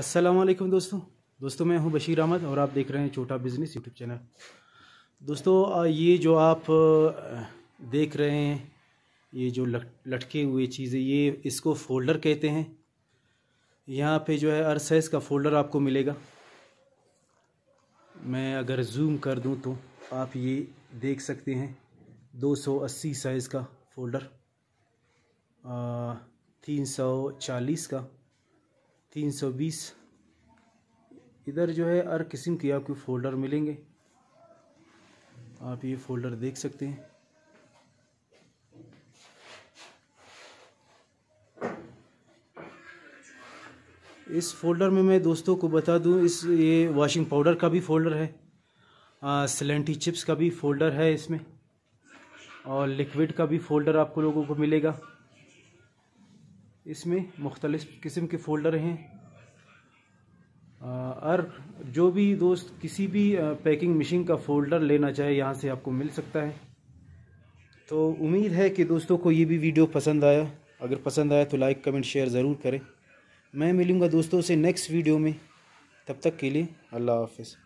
अस्सलाम वालेकुम दोस्तों दोस्तों मैं हूं बशीर अहमद और आप देख रहे हैं छोटा बिज़नेस यूट्यूब चैनल दोस्तों ये जो आप देख रहे हैं ये जो लट लटके हुए चीज़ें ये इसको फोल्डर कहते हैं यहाँ पे जो है हर साइज़ का फोल्डर आपको मिलेगा मैं अगर जूम कर दूँ तो आप ये देख सकते हैं 280 साइज़ का फोल्डर तीन सौ चालीस का तीन सौ बीस इधर जो है हर किस्म के आपको फ़ोल्डर मिलेंगे आप ये फ़ोल्डर देख सकते हैं इस फोल्डर में मैं दोस्तों को बता दूं इस ये वॉशिंग पाउडर का भी फोल्डर है सिलेंटी चिप्स का भी फोल्डर है इसमें और लिक्विड का भी फोल्डर आपको लोगों को मिलेगा इसमें मुख्तलिफ़ किस्म के फ़ोल्डर हैं और जो भी दोस्त किसी भी पैकिंग मशीन का फ़ोल्डर लेना चाहे यहाँ से आपको मिल सकता है तो उम्मीद है कि दोस्तों को ये भी वीडियो पसंद आया अगर पसंद आया तो लाइक कमेंट शेयर ज़रूर करें मैं मिलूँगा दोस्तों से नेक्स्ट वीडियो में तब तक के लिए अल्लाह हाफिज़